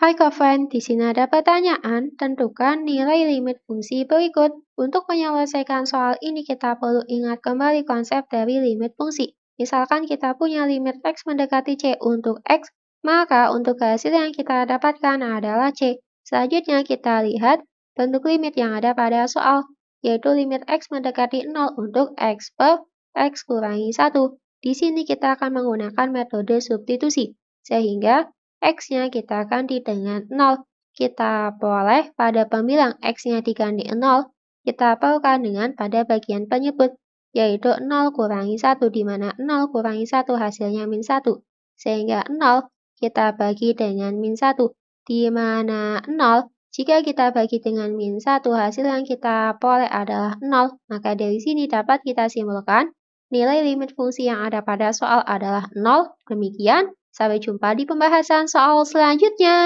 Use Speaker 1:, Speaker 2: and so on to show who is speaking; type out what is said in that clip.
Speaker 1: Hai kawan, di sini ada pertanyaan. Tentukan nilai limit fungsi berikut. Untuk menyelesaikan soal ini kita perlu ingat kembali konsep dari limit fungsi. Misalkan kita punya limit X mendekati C untuk X, maka untuk hasil yang kita dapatkan adalah C. Selanjutnya kita lihat bentuk limit yang ada pada soal, yaitu limit X mendekati 0 untuk X per X kurangi 1. Di sini kita akan menggunakan metode substitusi, sehingga X-nya kita ganti dengan 0. Kita boleh pada pembilang X-nya diganti 0, kita perlukan dengan pada bagian penyebut, yaitu 0 kurangi 1, di mana 0 kurangi 1 hasilnya min 1. Sehingga 0 kita bagi dengan min 1, di mana 0 jika kita bagi dengan min 1, hasil yang kita peroleh adalah 0, maka dari sini dapat kita simpulkan nilai limit fungsi yang ada pada soal adalah 0. Demikian, Sampai jumpa di pembahasan soal selanjutnya.